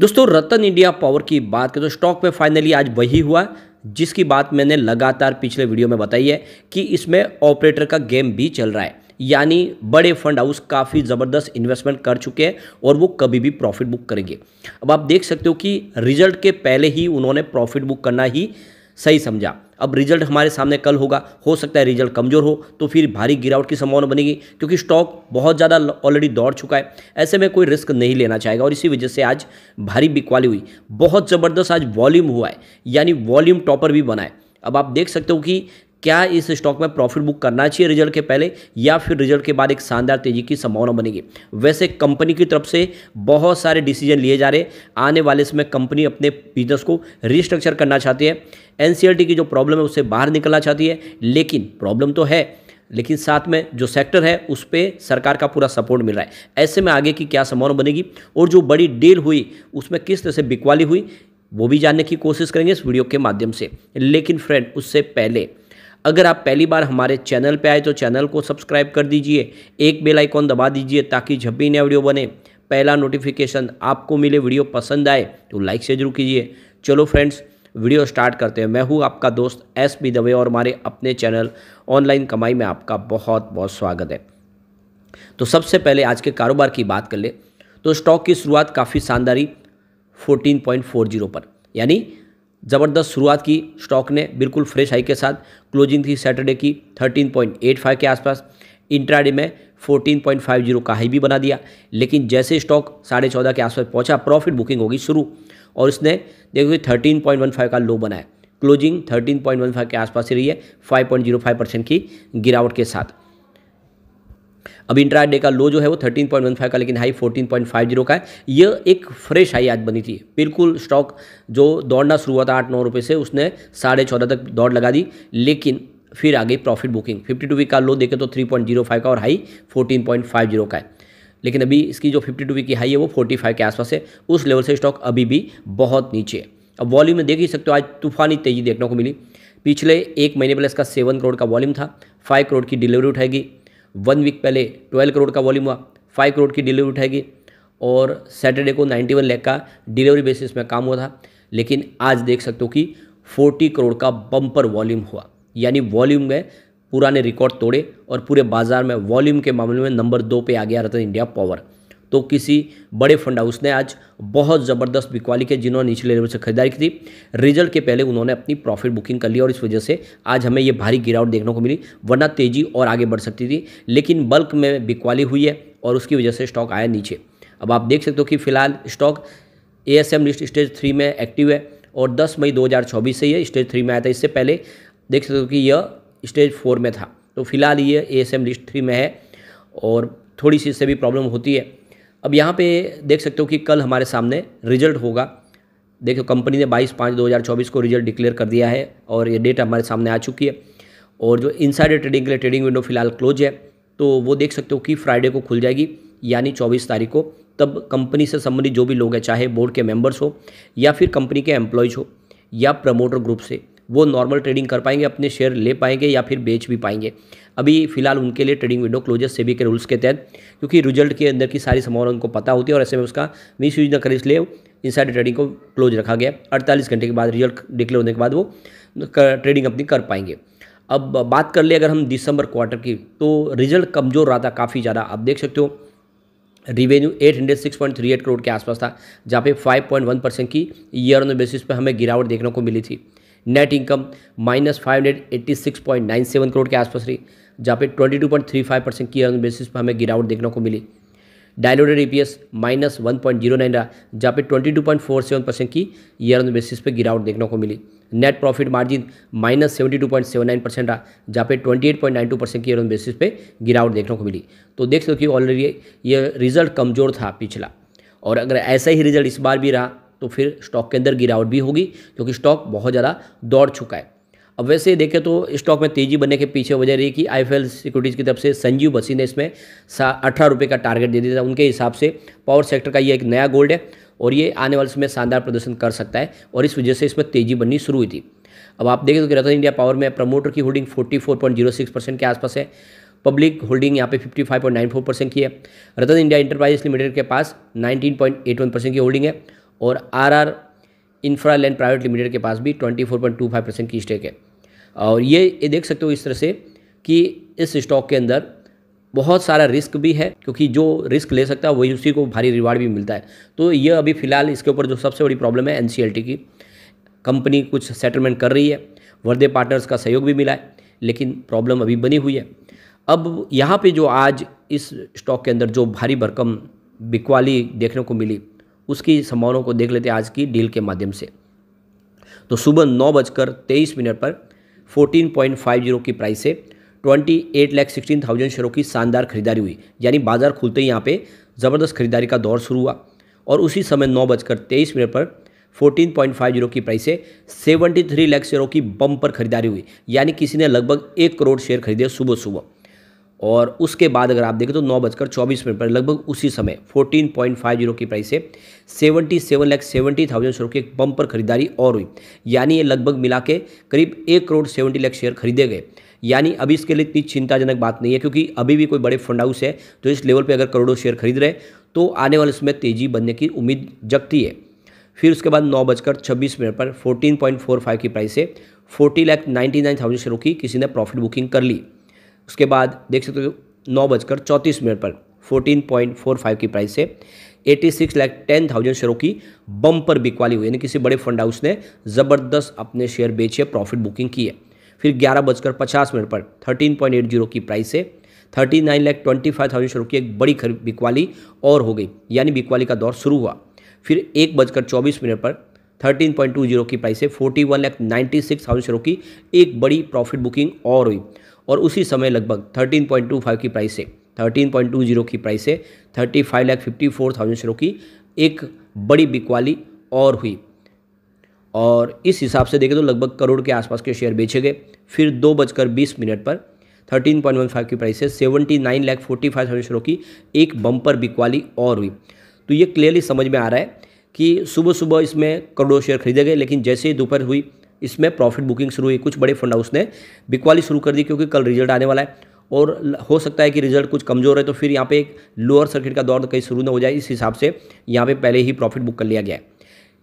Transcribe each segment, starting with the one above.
दोस्तों रतन India power की बात करें तो स्टॉक में फाइनली आज वही हुआ जिसकी बात मैंने लगातार पिछले वीडियो में बताई है कि इसमें ऑपरेटर का गेम भी चल रहा है यानी बड़े फंड हाउस काफ़ी ज़बरदस्त इन्वेस्टमेंट कर चुके हैं और वो कभी भी प्रॉफिट बुक करेंगे अब आप देख सकते हो कि रिजल्ट के पहले ही उन्होंने प्रॉफिट बुक करना ही सही समझा अब रिजल्ट हमारे सामने कल होगा हो सकता है रिजल्ट कमज़ोर हो तो फिर भारी गिरावट की संभावना बनेगी क्योंकि स्टॉक बहुत ज़्यादा ऑलरेडी दौड़ चुका है ऐसे में कोई रिस्क नहीं लेना चाहेगा और इसी वजह से आज भारी बिकवाली हुई बहुत ज़बरदस्त आज वॉल्यूम हुआ है यानी वॉल्यूम टॉपर भी बना है अब आप देख सकते हो कि क्या इस स्टॉक में प्रॉफिट बुक करना चाहिए रिजल्ट के पहले या फिर रिजल्ट के बाद एक शानदार तेजी की संभावना बनेगी वैसे कंपनी की तरफ से बहुत सारे डिसीजन लिए जा रहे आने वाले समय कंपनी अपने बिजनेस को रिस्ट्रक्चर करना चाहती है एन की जो प्रॉब्लम है उससे बाहर निकलना चाहती है लेकिन प्रॉब्लम तो है लेकिन साथ में जो सेक्टर है उस पर सरकार का पूरा सपोर्ट मिल रहा है ऐसे में आगे की क्या संभावना बनेगी और जो बड़ी डील हुई उसमें किस तरह से बिकवाली हुई वो भी जानने की कोशिश करेंगे इस वीडियो के माध्यम से लेकिन फ्रेंड उससे पहले अगर आप पहली बार हमारे चैनल पर आए तो चैनल को सब्सक्राइब कर दीजिए एक बेल आइकॉन दबा दीजिए ताकि जब भी नया वीडियो बने पहला नोटिफिकेशन आपको मिले वीडियो पसंद आए तो लाइक से जरूर कीजिए चलो फ्रेंड्स वीडियो स्टार्ट करते हैं मैं हूँ आपका दोस्त एस बी दवे और हमारे अपने चैनल ऑनलाइन कमाई में आपका बहुत बहुत स्वागत है तो सबसे पहले आज के कारोबार की बात कर ले तो स्टॉक की शुरुआत काफ़ी शानदारी 14.40 पर यानी ज़बरदस्त शुरुआत की स्टॉक ने बिल्कुल फ्रेश हाई के साथ क्लोजिंग थी सैटरडे की 13.85 के आसपास इंट्राडे में 14.50 का हाई भी बना दिया लेकिन जैसे स्टॉक साढ़े चौदह के आसपास पहुंचा प्रॉफिट बुकिंग होगी शुरू और इसने देखो थर्टीन पॉइंट वन फाइव का लो बनाया closing thirteen point one five के आसपास ही रही है five point zero five percent की गिरावट के साथ अब डे का लो जो है वो 13.15 का लेकिन हाई 14.50 का है ये एक फ्रेश हाई आज बनी थी बिल्कुल स्टॉक जो दौड़ना शुरू हुआ था आठ नौ रुपये से उसने साढ़े चौदह तक दौड़ लगा दी लेकिन फिर आ गई प्रॉफिट बुकिंग 52 वीक का लो देखें तो 3.05 का और हाई 14.50 का है लेकिन अभी इसकी जो 52 वीक की हाई है वो 45 के आसपास है उस लेवल से स्टॉक अभी भी बहुत नीचे है अब वॉल्यूम में देख ही सकते हो आज तूफानी तेजी देखने को मिली पिछले एक महीने पहले इसका सेवन करोड़ का वॉल्यूम था फाइव करोड़ की डिलीवरी उठाएगी वन वीक पहले ट्वेल्व करोड़ का वॉल्यूम हुआ फाइव करोड़ की डिलीवरी उठाएगी और सैटरडे को नाइन्टी वन लेख का डिलीवरी बेसिस में काम हुआ था लेकिन आज देख सकते हो कि फोर्टी करोड़ का बम्पर वॉल्यूम हुआ यानी वॉल्यूम में पुराने रिकॉर्ड तोड़े और पूरे बाजार में वॉल्यूम के मामले में नंबर दो पे आ गया रतन इंडिया पावर तो किसी बड़े फंड हाउस ने आज बहुत ज़बरदस्त बिकवाली के जिन्होंने निचले लेवल से खरीदारी की थी रिजल्ट के पहले उन्होंने अपनी प्रॉफिट बुकिंग कर ली और इस वजह से आज हमें ये भारी गिरावट देखने को मिली वरना तेज़ी और आगे बढ़ सकती थी लेकिन बल्क में बिकवाली हुई है और उसकी वजह से स्टॉक आया नीचे अब आप देख सकते हो कि फिलहाल stock A S M list stage three में एक्टिव है और 10 मई 2024 से ये स्टेज थ्री में आया था इससे पहले देख सकते हो कि यह स्टेज फोर में था तो फिलहाल ये A S M list three में है और थोड़ी सी इससे भी प्रॉब्लम होती है अब यहाँ पे देख सकते हो कि कल हमारे सामने रिजल्ट होगा देखो कंपनी ने 22 पाँच 2024 को रिजल्ट डिक्लेयर कर दिया है और ये डेट हमारे सामने आ चुकी है और जो इनसाइड ट्रेडिंग के लिए ट्रेडिंग विंडो फिलहाल क्लोज है तो वो देख सकते हो कि फ्राइडे को खुल जाएगी यानी चौबीस तारीख को तब कंपनी से संबंधित जो भी लोग हैं चाहे बोर्ड के मेम्बर्स हो या फिर कंपनी के एम्प्लॉयज हो या प्रमोटर ग्रुप से वो नॉर्मल ट्रेडिंग कर पाएंगे अपने शेयर ले पाएंगे या फिर बेच भी पाएंगे अभी फिलहाल उनके लिए ट्रेडिंग विंडो क्लोजेस सेबी के रूल्स के तहत क्योंकि रिजल्ट के अंदर की सारी संभावना उनको पता होती है और ऐसे में उसका मिस यूज न करें इसलिए इनसाइड ट्रेडिंग को क्लोज रखा गया अड़तालीस घंटे के बाद रिजल्ट डिक्लेयर होने के बाद वो ट्रेडिंग अपनी कर पाएंगे अब बात कर ले अगर हम दिसंबर क्वार्टर की तो रिजल्ट कमज़ोर रहा था काफ़ी ज़्यादा आप देख सकते हो रिवेन्यू 806.38 करोड़ के आसपास था जहाँ पे 5.1 परसेंट की ईयर ऑन बेसिस पे हमें गिरावट देखने को मिली थी net income minus five hundred eighty six point nine seven crore के आसपास रही जहाँ पे twenty two point three five percent की अर्निंग बेसिस पर हमें गिरावट देखने को मिली diluted EPS minus one point zero nine रहा जहाँ पे twenty two point four seven percent की ईयर ऑन बेसिस पे गिरावट देखने को मिली net profit margin minus seventy two point seven nine percent रहा जहाँ पे twenty eight point nine two percent की ईयर ऑन बेसिस पे गिरावट देखने को मिली तो देख सकते हो कि ऑलरेडी ये रिजल्ट कमज़ोर था पिछला और अगर ऐसा ही रिजल्ट इस बार भी रहा तो फिर स्टॉक के अंदर गिरावट भी होगी क्योंकि स्टॉक बहुत ज़्यादा दौड़ चुका है अब वैसे देखें तो स्टॉक में तेजी बनने के पीछे वजह रही कि आई सिक्योरिटीज़ की तरफ से संजीव बसी ने इसमें अठारह रुपये का टारगेट दे दिया था उनके हिसाब से पावर सेक्टर का ये एक नया गोल्ड है और ये आने वाले समय शानदार प्रदर्शन कर सकता है और इस वजह से इसमें तेजी बननी शुरू हुई थी अब आप देखें तो रतन इंडिया पावर में प्रमोटर की होल्डिंग 44.06 परसेंट के आसपास है पब्लिक होल्डिंग यहाँ पे 55.94 परसेंट की है रतन इंडिया इंटरप्राइजेस लिमिटेड के पास 19.81 परसेंट की होल्डिंग है और R R Infra Land Private Limited के पास भी 24.25 परसेंट की स्टेक है और ये ये देख सकते हो इस तरह से कि इस स्टॉक के अंदर बहुत सारा रिस्क भी है क्योंकि जो रिस्क ले सकता है वही उसी को भारी रिवार्ड भी मिलता है तो ये अभी फिलहाल इसके ऊपर जो सबसे बड़ी प्रॉब्लम है एन की कंपनी कुछ सेटलमेंट कर रही है वर्दे पार्टनर्स का सहयोग भी मिला है लेकिन प्रॉब्लम अभी बनी हुई है अब यहाँ पे जो आज इस स्टॉक के अंदर जो भारी भरकम बिकवाली देखने को मिली उसकी संभावनाओं को देख लेते हैं आज की डील के माध्यम से तो सुबह नौ बजकर तेईस मिनट पर फोर्टीन पॉइंट फाइव जीरो की प्राइस से twenty eight lakh sixteen thousand शेयरों की शानदार खरीदारी हुई यानी बाजार खुलते ही यहाँ पे ज़बरदस्त खरीदारी का दौर शुरू हुआ और उसी समय नौ बजकर तेईस मिनट पर फोर्टीन पॉइंट फाइव जीरो की प्राइस से सेवेंटी थ्री लैख शेयरों की बम पर खरीदारी हुई यानी किसी ने लगभग एक करोड़ शेयर खरीदे सुबह सुबह और उसके बाद अगर आप देखें तो नौ बजकर चौबीस मिनट पर लगभग उसी समय फोर्टीन पॉइंट फाइव जीरो की प्राइस से seventy seven lakh seventy thousand share की एक बम्पर खरीदारी और हुई यानी ये लगभग मिला के करीब एक करोड़ सेवेंटी लाख शेयर खरीदे गए यानी अभी इसके लिए इतनी चिंताजनक बात नहीं है क्योंकि अभी भी कोई बड़े फंड हाउस है तो इस लेवल पर अगर करोड़ों शेयर खरीद रहे तो आने वाले समय तेजी बनने की उम्मीद जगती है फिर उसके बाद नौ बजकर छब्बीस मिनट पर फोर्टीन पॉइंट फोर फाइव की प्राइस से forty lakh ninety nine thousand शेयरों की किसी ने प्रॉफिट बुकिंग कर ली उसके बाद देख सकते हो नौ बजकर चौंतीस मिनट पर फोर्टीन पॉइंट फोर फाइव की प्राइस से eighty six lakh ten thousand शेयरों की बम्पर बिकवाली हुई यानी किसी बड़े फंड हाउस ने ज़बरदस्त अपने शेयर बेचे प्रॉफिट बुकिंग की है फिर ग्यारह बजकर पचास मिनट पर थर्टीन पॉइंट एट जीरो की प्राइस से thirty nine lakh twenty five thousand शेयरों की एक बड़ी खरीद बिकवाली और हो गई यानी बिकवाली का दौर शुरू हुआ फिर एक बजकर चौबीस मिनट पर थर्टीन पॉइंट टू जीरो की प्राइस से forty one lakh ninety six thousand शेयरों की एक बड़ी प्रॉफिट बुकिंग और हुई और उसी समय लगभग 13.25 की प्राइस से 13.20 की प्राइस से thirty five lakh fifty four thousand शेयरों की एक बड़ी बिकवाली और हुई और इस हिसाब से देखें तो लगभग करोड़ के आसपास के शेयर बेचे गए फिर दो बजकर बीस मिनट पर 13.15 की प्राइस से seventy nine lakh forty five thousand शेयरों की एक बम्पर बिकवाली और हुई तो ये क्लियरली समझ में आ रहा है कि सुबह सुबह इसमें करोड़ों शेयर खरीदे गए लेकिन जैसे ही दोपहर हुई इसमें प्रॉफिट बुकिंग शुरू हुई कुछ बड़े फंड हाउस ने बिकवाली शुरू कर दी क्योंकि कल रिजल्ट आने वाला है और हो सकता है कि रिजल्ट कुछ कमज़ोर है तो फिर यहाँ पे एक लोअर सर्किट का दौर कहीं शुरू न हो जाए इस हिसाब से यहाँ पे पहले ही प्रॉफिट बुक कर लिया गया है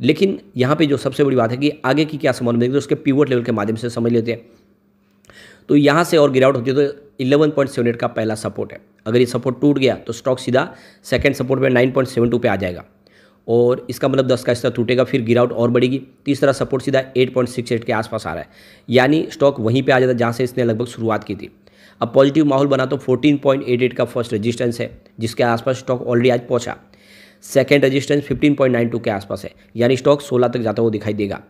लेकिन यहाँ पे जो सबसे बड़ी बात है कि आगे की क्या संभावना देखते तो उसके पीवट लेवल के माध्यम से समझ लेते हैं तो यहाँ से और गिरावट होती है तो इलेवन पॉइंट सेवन एट का पहला सपोर्ट है अगर ये सपोर्ट टूट गया तो स्टॉक सीधा सेकेंड सपोर्ट में नाइन पॉइंट सेवन टू आ जाएगा और इसका मतलब दस का हिस्सा टूटेगा फिर गिरावट और बढ़ेगी तो इस तरह सपोर्ट सीधा 8.68 के आसपास आ रहा है यानी स्टॉक वहीं पे आ जाता है जहाँ से इसने लगभग शुरुआत की थी अब पॉजिटिव माहौल बना तो 14.88 का फर्स्ट रेजिस्टेंस है जिसके आसपास स्टॉक ऑलरेडी आज पहुँचा सेकेंड रजिस्टेंस फिफ्टीन के आसपास है यानी स्टॉक सोलह तक जाता हुआ दिखाई देगा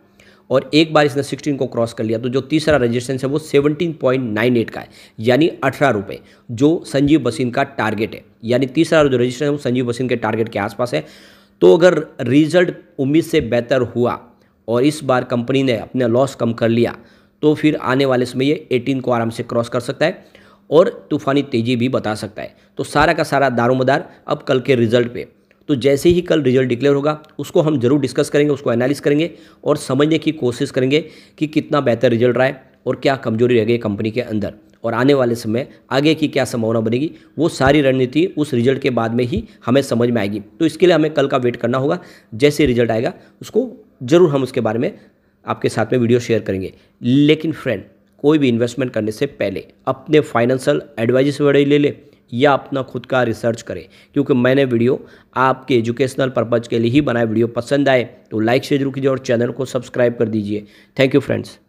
और एक बार इसने 16 को क्रॉस कर लिया तो जो तीसरा रजिस्टेंस है वो 17.98 का है यानी अठारह रुपये जो संजीव बसीन का टारगेट है यानी तीसरा जो रजिस्टेंस है वो संजीव बसीन के टारगेट के आसपास है तो अगर रिजल्ट उम्मीद से बेहतर हुआ और इस बार कंपनी ने अपना लॉस कम कर लिया तो फिर आने वाले समय ये 18 को आराम से क्रॉस कर सकता है और तूफानी तेज़ी भी बता सकता है तो सारा का सारा दारोमदार अब कल के रिजल्ट पे तो जैसे ही कल रिजल्ट डिक्लेयर होगा उसको हम जरूर डिस्कस करेंगे उसको एनालिस करेंगे और समझने की कोशिश करेंगे कि कितना बेहतर रिजल्ट रहा है और क्या कमजोरी रह गई कंपनी के अंदर और आने वाले समय आगे की क्या संभावना बनेगी वो सारी रणनीति उस रिजल्ट के बाद में ही हमें समझ में आएगी तो इसके लिए हमें कल का वेट करना होगा जैसे रिजल्ट आएगा उसको ज़रूर हम उसके बारे में आपके साथ में वीडियो शेयर करेंगे लेकिन फ्रेंड कोई भी इन्वेस्टमेंट करने से पहले अपने फाइनेंशियल एडवाइजर से बड़े ले ले या अपना खुद का रिसर्च करें क्योंकि मैंने वीडियो आपके एजुकेशनल पर्पज़ के लिए ही बनाया वीडियो पसंद आए तो लाइक शेयर जरूर कीजिए और चैनल को सब्सक्राइब कर दीजिए थैंक यू फ्रेंड्स